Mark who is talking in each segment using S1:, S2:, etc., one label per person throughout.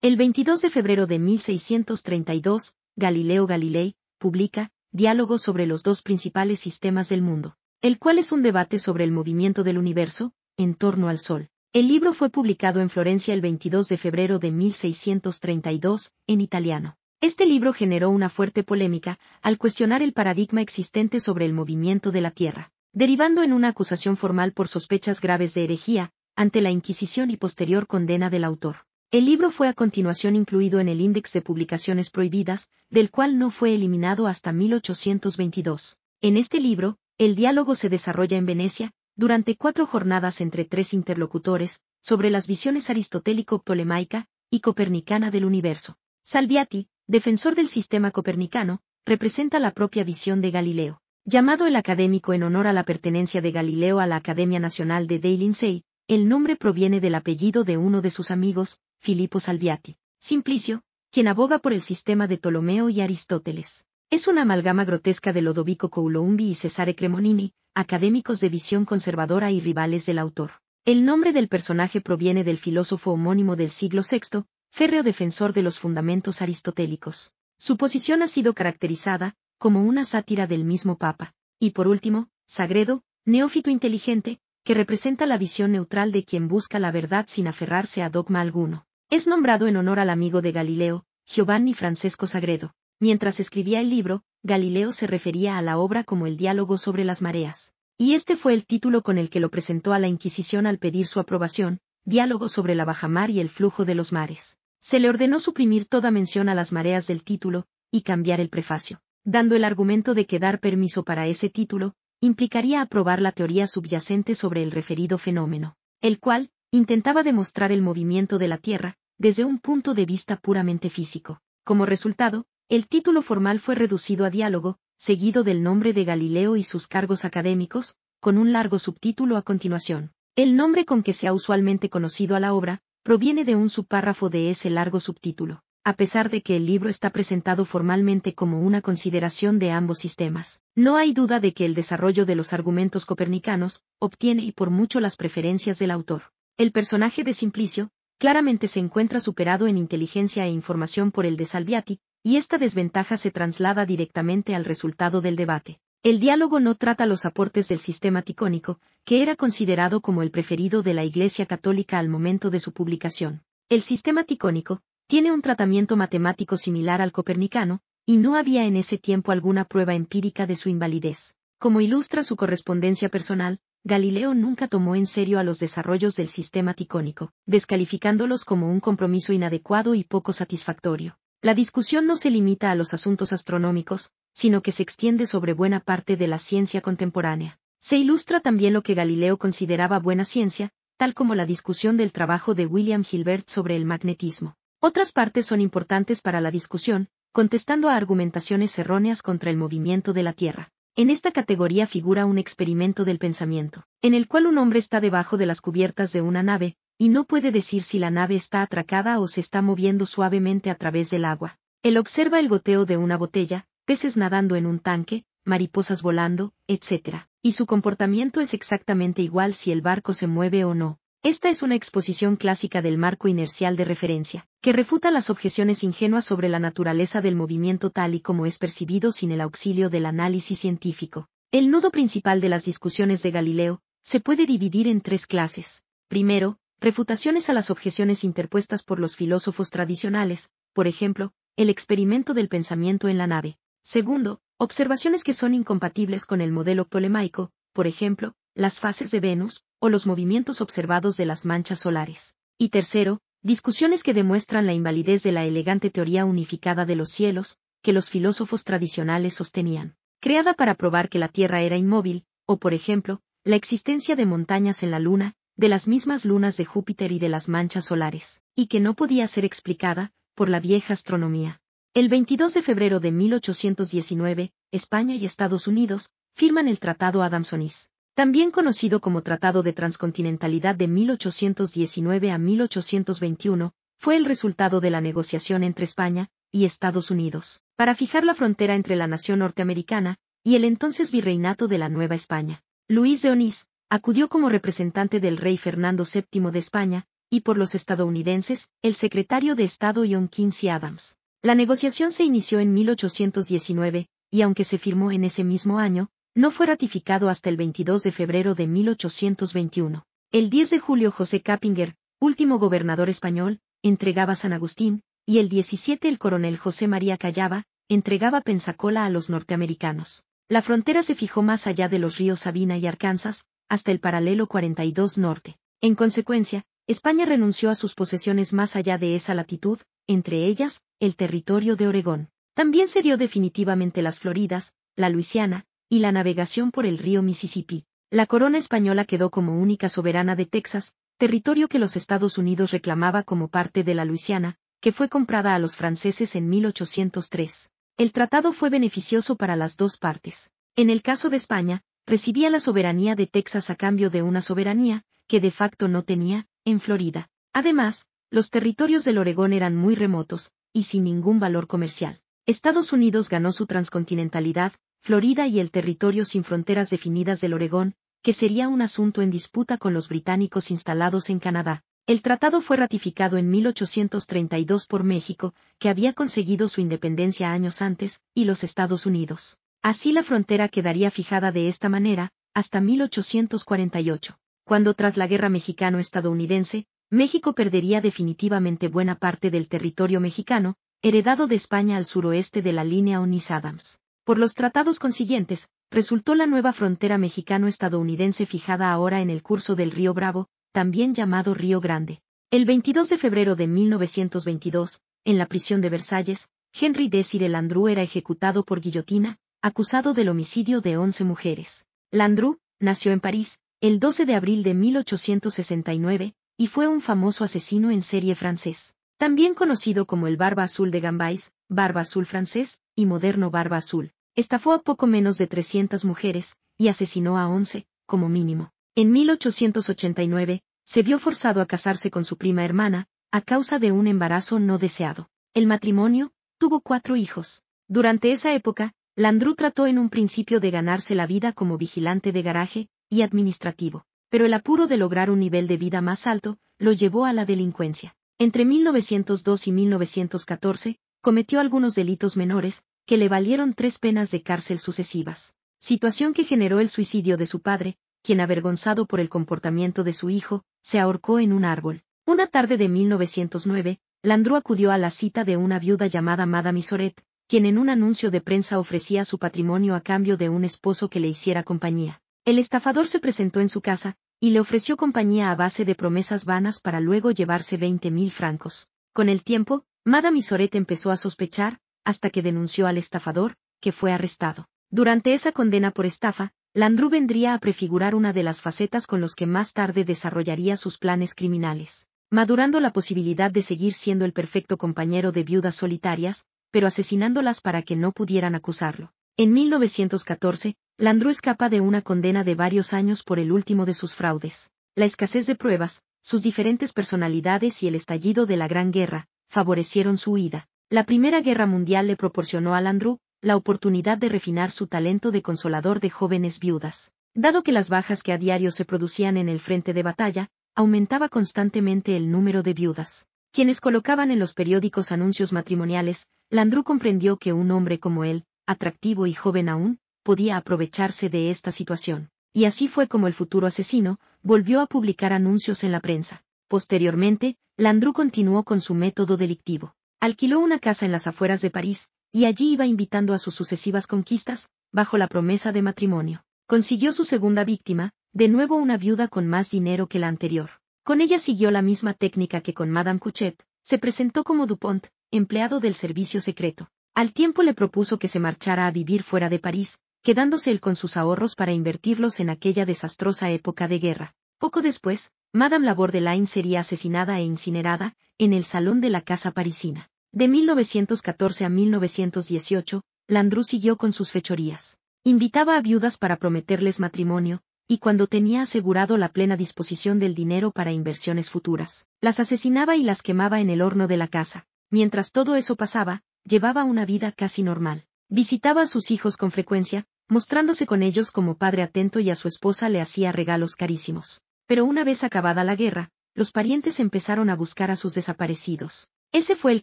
S1: El 22 de febrero de 1632, Galileo Galilei publica Diálogos sobre los dos principales sistemas del mundo, el cual es un debate sobre el movimiento del universo, en torno al Sol. El libro fue publicado en Florencia el 22 de febrero de 1632, en italiano. Este libro generó una fuerte polémica al cuestionar el paradigma existente sobre el movimiento de la Tierra, derivando en una acusación formal por sospechas graves de herejía, ante la Inquisición y posterior condena del autor. El libro fue a continuación incluido en el Índice de Publicaciones Prohibidas, del cual no fue eliminado hasta 1822. En este libro, el diálogo se desarrolla en Venecia, durante cuatro jornadas entre tres interlocutores, sobre las visiones aristotélico-ptolemaica y copernicana del universo. Salviati, defensor del sistema copernicano, representa la propia visión de Galileo. Llamado el académico en honor a la pertenencia de Galileo a la Academia Nacional de Dailinsey. El nombre proviene del apellido de uno de sus amigos, Filippo Salviati. Simplicio, quien aboga por el sistema de Ptolomeo y Aristóteles. Es una amalgama grotesca de Lodovico Couloumbi y Cesare Cremonini, académicos de visión conservadora y rivales del autor. El nombre del personaje proviene del filósofo homónimo del siglo VI, férreo defensor de los fundamentos aristotélicos. Su posición ha sido caracterizada como una sátira del mismo Papa. Y por último, Sagredo, neófito inteligente, que representa la visión neutral de quien busca la verdad sin aferrarse a dogma alguno. Es nombrado en honor al amigo de Galileo, Giovanni Francesco Sagredo. Mientras escribía el libro, Galileo se refería a la obra como el diálogo sobre las mareas. Y este fue el título con el que lo presentó a la Inquisición al pedir su aprobación, Diálogo sobre la bajamar y el flujo de los mares. Se le ordenó suprimir toda mención a las mareas del título, y cambiar el prefacio, dando el argumento de que dar permiso para ese título, implicaría aprobar la teoría subyacente sobre el referido fenómeno, el cual, intentaba demostrar el movimiento de la Tierra, desde un punto de vista puramente físico. Como resultado, el título formal fue reducido a diálogo, seguido del nombre de Galileo y sus cargos académicos, con un largo subtítulo a continuación. El nombre con que se ha usualmente conocido a la obra, proviene de un subpárrafo de ese largo subtítulo a pesar de que el libro está presentado formalmente como una consideración de ambos sistemas. No hay duda de que el desarrollo de los argumentos copernicanos obtiene y por mucho las preferencias del autor. El personaje de Simplicio, claramente se encuentra superado en inteligencia e información por el de Salviati, y esta desventaja se traslada directamente al resultado del debate. El diálogo no trata los aportes del sistema ticónico, que era considerado como el preferido de la Iglesia Católica al momento de su publicación. El sistema ticónico, tiene un tratamiento matemático similar al copernicano, y no había en ese tiempo alguna prueba empírica de su invalidez. Como ilustra su correspondencia personal, Galileo nunca tomó en serio a los desarrollos del sistema ticónico, descalificándolos como un compromiso inadecuado y poco satisfactorio. La discusión no se limita a los asuntos astronómicos, sino que se extiende sobre buena parte de la ciencia contemporánea. Se ilustra también lo que Galileo consideraba buena ciencia, tal como la discusión del trabajo de William Gilbert sobre el magnetismo. Otras partes son importantes para la discusión, contestando a argumentaciones erróneas contra el movimiento de la Tierra. En esta categoría figura un experimento del pensamiento, en el cual un hombre está debajo de las cubiertas de una nave, y no puede decir si la nave está atracada o se está moviendo suavemente a través del agua. Él observa el goteo de una botella, peces nadando en un tanque, mariposas volando, etc. Y su comportamiento es exactamente igual si el barco se mueve o no. Esta es una exposición clásica del marco inercial de referencia, que refuta las objeciones ingenuas sobre la naturaleza del movimiento tal y como es percibido sin el auxilio del análisis científico. El nudo principal de las discusiones de Galileo se puede dividir en tres clases. Primero, refutaciones a las objeciones interpuestas por los filósofos tradicionales, por ejemplo, el experimento del pensamiento en la nave. Segundo, observaciones que son incompatibles con el modelo ptolemaico, por ejemplo, las fases de Venus, o los movimientos observados de las manchas solares. Y tercero, discusiones que demuestran la invalidez de la elegante teoría unificada de los cielos, que los filósofos tradicionales sostenían, creada para probar que la Tierra era inmóvil, o por ejemplo, la existencia de montañas en la Luna, de las mismas lunas de Júpiter y de las manchas solares, y que no podía ser explicada, por la vieja astronomía. El 22 de febrero de 1819, España y Estados Unidos, firman el Tratado Adamsonis, también conocido como Tratado de Transcontinentalidad de 1819 a 1821, fue el resultado de la negociación entre España y Estados Unidos, para fijar la frontera entre la nación norteamericana y el entonces virreinato de la Nueva España. Luis de Onís acudió como representante del rey Fernando VII de España, y por los estadounidenses, el secretario de Estado John Quincy Adams. La negociación se inició en 1819, y aunque se firmó en ese mismo año, no fue ratificado hasta el 22 de febrero de 1821. El 10 de julio José capinger último gobernador español, entregaba San Agustín, y el 17 el coronel José María Callaba, entregaba Pensacola a los norteamericanos. La frontera se fijó más allá de los ríos Sabina y Arkansas, hasta el paralelo 42 norte. En consecuencia, España renunció a sus posesiones más allá de esa latitud, entre ellas, el territorio de Oregón. También se dio definitivamente las Floridas, la Luisiana, y la navegación por el río Mississippi. La corona española quedó como única soberana de Texas, territorio que los Estados Unidos reclamaba como parte de la Luisiana, que fue comprada a los franceses en 1803. El tratado fue beneficioso para las dos partes. En el caso de España, recibía la soberanía de Texas a cambio de una soberanía, que de facto no tenía, en Florida. Además, los territorios del Oregón eran muy remotos, y sin ningún valor comercial. Estados Unidos ganó su transcontinentalidad, Florida y el territorio sin fronteras definidas del Oregón, que sería un asunto en disputa con los británicos instalados en Canadá. El tratado fue ratificado en 1832 por México, que había conseguido su independencia años antes, y los Estados Unidos. Así la frontera quedaría fijada de esta manera, hasta 1848, cuando tras la Guerra Mexicano-Estadounidense, México perdería definitivamente buena parte del territorio mexicano, heredado de España al suroeste de la línea Onis Adams. Por los tratados consiguientes, resultó la nueva frontera mexicano-estadounidense fijada ahora en el curso del río Bravo, también llamado Río Grande. El 22 de febrero de 1922, en la prisión de Versalles, Henry Desire Landru era ejecutado por guillotina, acusado del homicidio de 11 mujeres. Landru, nació en París, el 12 de abril de 1869, y fue un famoso asesino en serie francés, también conocido como el Barba Azul de Gambais, Barba Azul francés, y moderno Barba Azul. Estafó a poco menos de 300 mujeres, y asesinó a 11, como mínimo. En 1889, se vio forzado a casarse con su prima hermana, a causa de un embarazo no deseado. El matrimonio, tuvo cuatro hijos. Durante esa época, Landru trató en un principio de ganarse la vida como vigilante de garaje y administrativo, pero el apuro de lograr un nivel de vida más alto lo llevó a la delincuencia. Entre 1902 y 1914, cometió algunos delitos menores, que le valieron tres penas de cárcel sucesivas, situación que generó el suicidio de su padre, quien avergonzado por el comportamiento de su hijo, se ahorcó en un árbol. Una tarde de 1909, Landru acudió a la cita de una viuda llamada Madame Isoret, quien en un anuncio de prensa ofrecía su patrimonio a cambio de un esposo que le hiciera compañía. El estafador se presentó en su casa, y le ofreció compañía a base de promesas vanas para luego llevarse veinte mil francos. Con el tiempo, Madame Isoret empezó a sospechar, hasta que denunció al estafador, que fue arrestado. Durante esa condena por estafa, Landru vendría a prefigurar una de las facetas con los que más tarde desarrollaría sus planes criminales, madurando la posibilidad de seguir siendo el perfecto compañero de viudas solitarias, pero asesinándolas para que no pudieran acusarlo. En 1914, Landru escapa de una condena de varios años por el último de sus fraudes. La escasez de pruebas, sus diferentes personalidades y el estallido de la Gran Guerra, favorecieron su huida. La Primera Guerra Mundial le proporcionó a Landru la oportunidad de refinar su talento de consolador de jóvenes viudas. Dado que las bajas que a diario se producían en el frente de batalla, aumentaba constantemente el número de viudas. Quienes colocaban en los periódicos anuncios matrimoniales, Landru comprendió que un hombre como él, atractivo y joven aún, podía aprovecharse de esta situación. Y así fue como el futuro asesino volvió a publicar anuncios en la prensa. Posteriormente, Landru continuó con su método delictivo. Alquiló una casa en las afueras de París, y allí iba invitando a sus sucesivas conquistas, bajo la promesa de matrimonio. Consiguió su segunda víctima, de nuevo una viuda con más dinero que la anterior. Con ella siguió la misma técnica que con Madame Couchet, se presentó como Dupont, empleado del servicio secreto. Al tiempo le propuso que se marchara a vivir fuera de París, quedándose él con sus ahorros para invertirlos en aquella desastrosa época de guerra. Poco después, Madame la sería asesinada e incinerada en el salón de la casa parisina. De 1914 a 1918, Landru siguió con sus fechorías. Invitaba a viudas para prometerles matrimonio, y cuando tenía asegurado la plena disposición del dinero para inversiones futuras, las asesinaba y las quemaba en el horno de la casa. Mientras todo eso pasaba, llevaba una vida casi normal. Visitaba a sus hijos con frecuencia, mostrándose con ellos como padre atento y a su esposa le hacía regalos carísimos. Pero una vez acabada la guerra, los parientes empezaron a buscar a sus desaparecidos. Ese fue el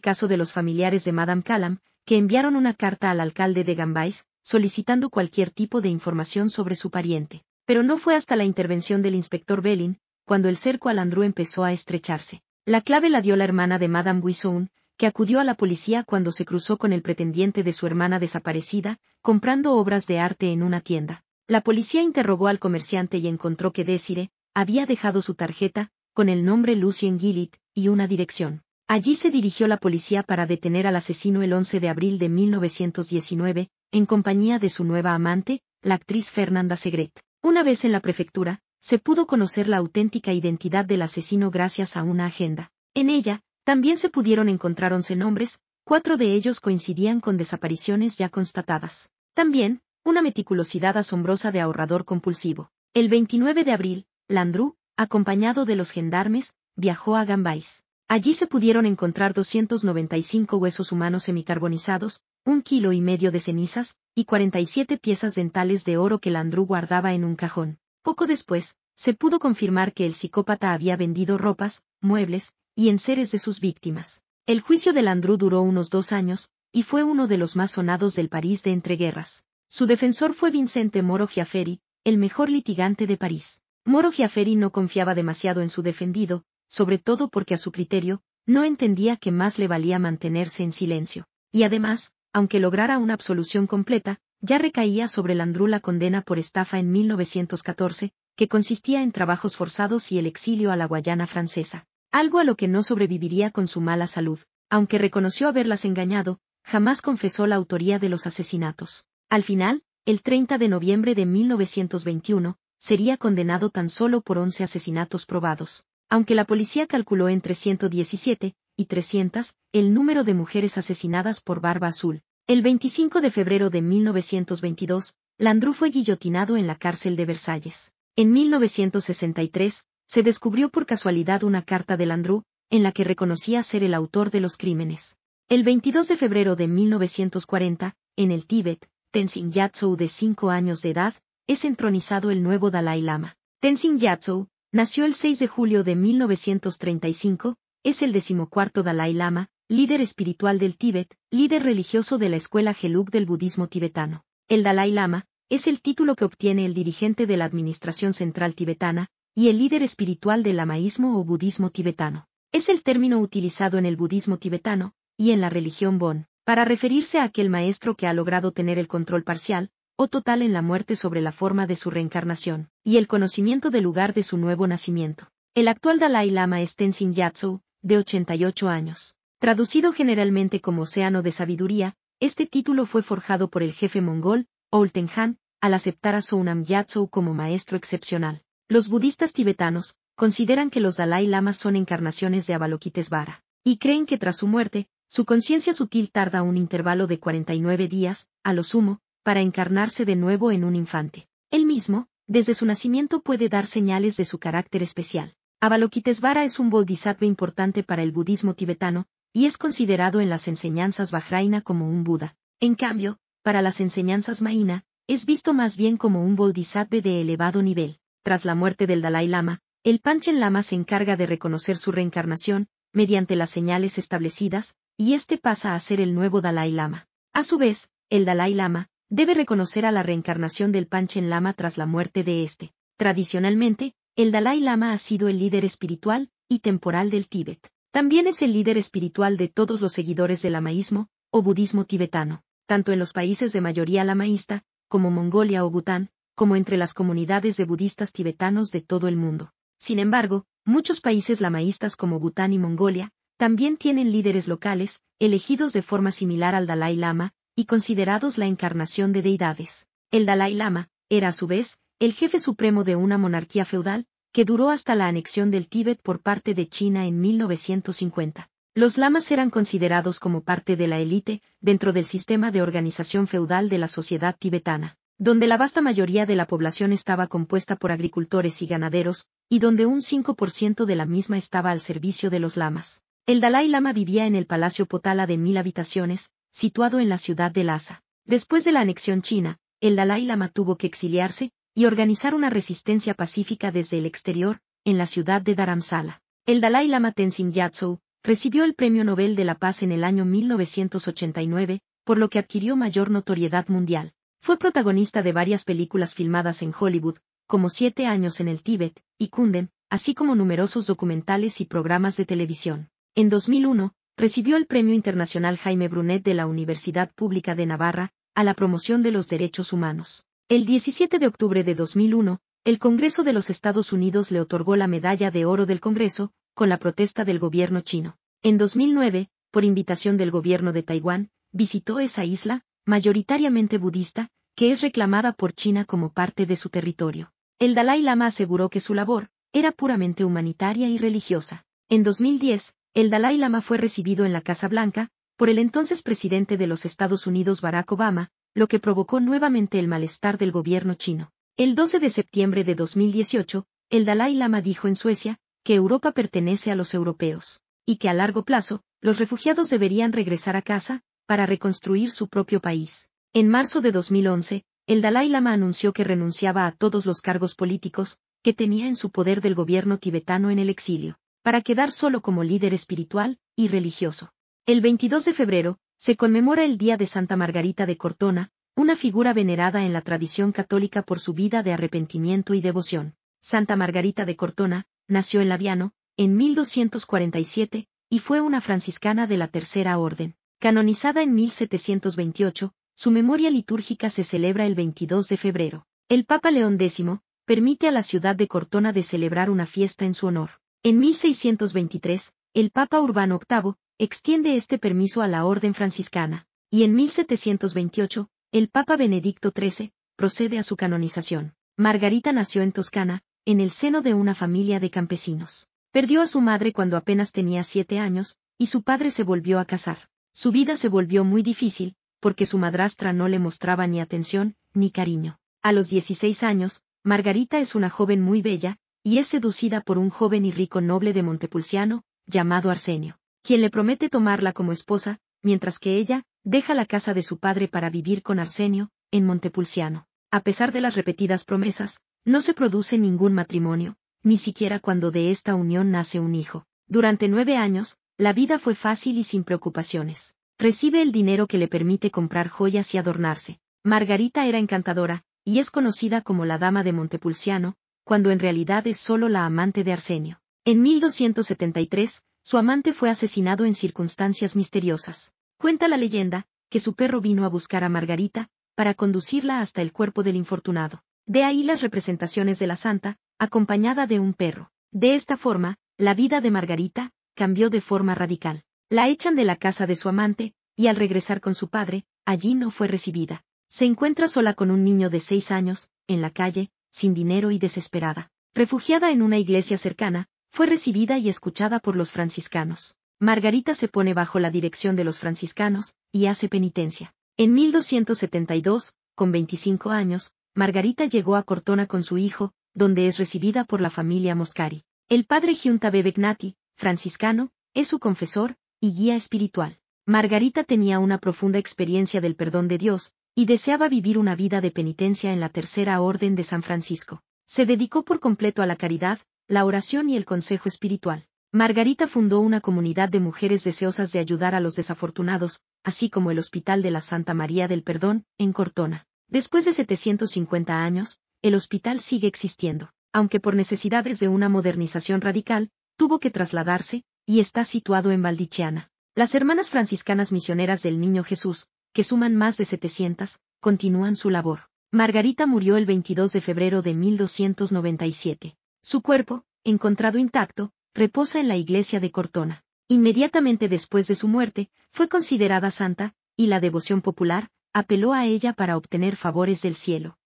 S1: caso de los familiares de Madame Callam, que enviaron una carta al alcalde de Gambais, solicitando cualquier tipo de información sobre su pariente. Pero no fue hasta la intervención del inspector Bellin, cuando el cerco al andrú empezó a estrecharse. La clave la dio la hermana de Madame Buisson, que acudió a la policía cuando se cruzó con el pretendiente de su hermana desaparecida, comprando obras de arte en una tienda. La policía interrogó al comerciante y encontró que Desire, había dejado su tarjeta, con el nombre Lucien Gillit, y una dirección. Allí se dirigió la policía para detener al asesino el 11 de abril de 1919, en compañía de su nueva amante, la actriz Fernanda Segret. Una vez en la prefectura, se pudo conocer la auténtica identidad del asesino gracias a una agenda. En ella, también se pudieron encontrar once nombres, cuatro de ellos coincidían con desapariciones ya constatadas. También, una meticulosidad asombrosa de ahorrador compulsivo. El 29 de abril, Landru, acompañado de los gendarmes, viajó a Gambais. Allí se pudieron encontrar 295 huesos humanos semicarbonizados, un kilo y medio de cenizas, y 47 piezas dentales de oro que Landru guardaba en un cajón. Poco después, se pudo confirmar que el psicópata había vendido ropas, muebles, y enseres de sus víctimas. El juicio de Landru duró unos dos años, y fue uno de los más sonados del París de entreguerras. Su defensor fue Vicente Moro Giaferi, el mejor litigante de París. Moro Giaferi no confiaba demasiado en su defendido, sobre todo porque a su criterio, no entendía que más le valía mantenerse en silencio. Y además, aunque lograra una absolución completa, ya recaía sobre Landru la condena por estafa en 1914, que consistía en trabajos forzados y el exilio a la Guayana francesa, algo a lo que no sobreviviría con su mala salud, aunque reconoció haberlas engañado, jamás confesó la autoría de los asesinatos. Al final, el 30 de noviembre de 1921, sería condenado tan solo por 11 asesinatos probados. Aunque la policía calculó entre 117 y 300 el número de mujeres asesinadas por Barba Azul, el 25 de febrero de 1922, Landru fue guillotinado en la cárcel de Versalles. En 1963, se descubrió por casualidad una carta de Landru, en la que reconocía ser el autor de los crímenes. El 22 de febrero de 1940, en el Tíbet, Tenzin Yatso de 5 años de edad, es entronizado el nuevo Dalai Lama. Tenzin Gyatso, nació el 6 de julio de 1935, es el decimocuarto Dalai Lama, líder espiritual del Tíbet, líder religioso de la escuela Gelug del budismo tibetano. El Dalai Lama, es el título que obtiene el dirigente de la Administración Central tibetana, y el líder espiritual del lamaísmo o budismo tibetano. Es el término utilizado en el budismo tibetano, y en la religión Bon, para referirse a aquel maestro que ha logrado tener el control parcial, o total en la muerte sobre la forma de su reencarnación, y el conocimiento del lugar de su nuevo nacimiento. El actual Dalai Lama es Tenzin Yatso, de 88 años. Traducido generalmente como Océano de Sabiduría, este título fue forjado por el jefe mongol, Olten Han, al aceptar a Sonam Yatso como maestro excepcional. Los budistas tibetanos consideran que los Dalai Lamas son encarnaciones de Avalokitesvara, y creen que tras su muerte, su conciencia sutil tarda un intervalo de 49 días, a lo sumo, para encarnarse de nuevo en un infante. Él mismo, desde su nacimiento puede dar señales de su carácter especial. Avalokitesvara es un bodhisattva importante para el budismo tibetano, y es considerado en las enseñanzas Vajraina como un Buda. En cambio, para las enseñanzas Maina, es visto más bien como un bodhisattva de elevado nivel. Tras la muerte del Dalai Lama, el Panchen Lama se encarga de reconocer su reencarnación, mediante las señales establecidas, y este pasa a ser el nuevo Dalai Lama. A su vez, el Dalai Lama, debe reconocer a la reencarnación del Panchen Lama tras la muerte de éste. Tradicionalmente, el Dalai Lama ha sido el líder espiritual y temporal del Tíbet. También es el líder espiritual de todos los seguidores del lamaísmo o budismo tibetano, tanto en los países de mayoría lamaísta, como Mongolia o Bután, como entre las comunidades de budistas tibetanos de todo el mundo. Sin embargo, muchos países lamaístas como Bután y Mongolia, también tienen líderes locales, elegidos de forma similar al Dalai Lama, y considerados la encarnación de deidades. El Dalai Lama, era a su vez, el jefe supremo de una monarquía feudal, que duró hasta la anexión del Tíbet por parte de China en 1950. Los lamas eran considerados como parte de la élite, dentro del sistema de organización feudal de la sociedad tibetana, donde la vasta mayoría de la población estaba compuesta por agricultores y ganaderos, y donde un 5% de la misma estaba al servicio de los lamas. El Dalai Lama vivía en el Palacio Potala de mil habitaciones, situado en la ciudad de Lhasa. Después de la anexión china, el Dalai Lama tuvo que exiliarse y organizar una resistencia pacífica desde el exterior, en la ciudad de Dharamsala. El Dalai Lama Tenzin Gyatso recibió el Premio Nobel de la Paz en el año 1989, por lo que adquirió mayor notoriedad mundial. Fue protagonista de varias películas filmadas en Hollywood, como Siete años en el Tíbet y Kunden, así como numerosos documentales y programas de televisión. En 2001, Recibió el Premio Internacional Jaime Brunet de la Universidad Pública de Navarra, a la promoción de los derechos humanos. El 17 de octubre de 2001, el Congreso de los Estados Unidos le otorgó la Medalla de Oro del Congreso, con la protesta del gobierno chino. En 2009, por invitación del gobierno de Taiwán, visitó esa isla, mayoritariamente budista, que es reclamada por China como parte de su territorio. El Dalai Lama aseguró que su labor era puramente humanitaria y religiosa. En 2010, el Dalai Lama fue recibido en la Casa Blanca, por el entonces presidente de los Estados Unidos Barack Obama, lo que provocó nuevamente el malestar del gobierno chino. El 12 de septiembre de 2018, el Dalai Lama dijo en Suecia, que Europa pertenece a los europeos, y que a largo plazo, los refugiados deberían regresar a casa, para reconstruir su propio país. En marzo de 2011, el Dalai Lama anunció que renunciaba a todos los cargos políticos que tenía en su poder del gobierno tibetano en el exilio para quedar solo como líder espiritual y religioso. El 22 de febrero, se conmemora el Día de Santa Margarita de Cortona, una figura venerada en la tradición católica por su vida de arrepentimiento y devoción. Santa Margarita de Cortona, nació en Laviano, en 1247, y fue una franciscana de la Tercera Orden. Canonizada en 1728, su memoria litúrgica se celebra el 22 de febrero. El Papa León X, permite a la ciudad de Cortona de celebrar una fiesta en su honor. En 1623, el Papa Urbano VIII extiende este permiso a la orden franciscana, y en 1728, el Papa Benedicto XIII procede a su canonización. Margarita nació en Toscana, en el seno de una familia de campesinos. Perdió a su madre cuando apenas tenía siete años, y su padre se volvió a casar. Su vida se volvió muy difícil, porque su madrastra no le mostraba ni atención, ni cariño. A los 16 años, Margarita es una joven muy bella, y es seducida por un joven y rico noble de Montepulciano, llamado Arsenio, quien le promete tomarla como esposa, mientras que ella, deja la casa de su padre para vivir con Arsenio, en Montepulciano. A pesar de las repetidas promesas, no se produce ningún matrimonio, ni siquiera cuando de esta unión nace un hijo. Durante nueve años, la vida fue fácil y sin preocupaciones. Recibe el dinero que le permite comprar joyas y adornarse. Margarita era encantadora, y es conocida como la Dama de Montepulciano, cuando en realidad es solo la amante de Arsenio. En 1273, su amante fue asesinado en circunstancias misteriosas. Cuenta la leyenda, que su perro vino a buscar a Margarita, para conducirla hasta el cuerpo del infortunado. De ahí las representaciones de la santa, acompañada de un perro. De esta forma, la vida de Margarita, cambió de forma radical. La echan de la casa de su amante, y al regresar con su padre, allí no fue recibida. Se encuentra sola con un niño de seis años, en la calle, sin dinero y desesperada. Refugiada en una iglesia cercana, fue recibida y escuchada por los franciscanos. Margarita se pone bajo la dirección de los franciscanos, y hace penitencia. En 1272, con 25 años, Margarita llegó a Cortona con su hijo, donde es recibida por la familia Moscari. El padre Giunta Begnati, franciscano, es su confesor, y guía espiritual. Margarita tenía una profunda experiencia del perdón de Dios, y deseaba vivir una vida de penitencia en la Tercera Orden de San Francisco. Se dedicó por completo a la caridad, la oración y el consejo espiritual. Margarita fundó una comunidad de mujeres deseosas de ayudar a los desafortunados, así como el Hospital de la Santa María del Perdón, en Cortona. Después de 750 años, el hospital sigue existiendo, aunque por necesidades de una modernización radical, tuvo que trasladarse, y está situado en Valdichiana. Las hermanas franciscanas misioneras del Niño Jesús, que suman más de 700, continúan su labor. Margarita murió el 22 de febrero de 1297. Su cuerpo, encontrado intacto, reposa en la iglesia de Cortona. Inmediatamente después de su muerte, fue considerada santa, y la devoción popular, apeló a ella para obtener favores del cielo.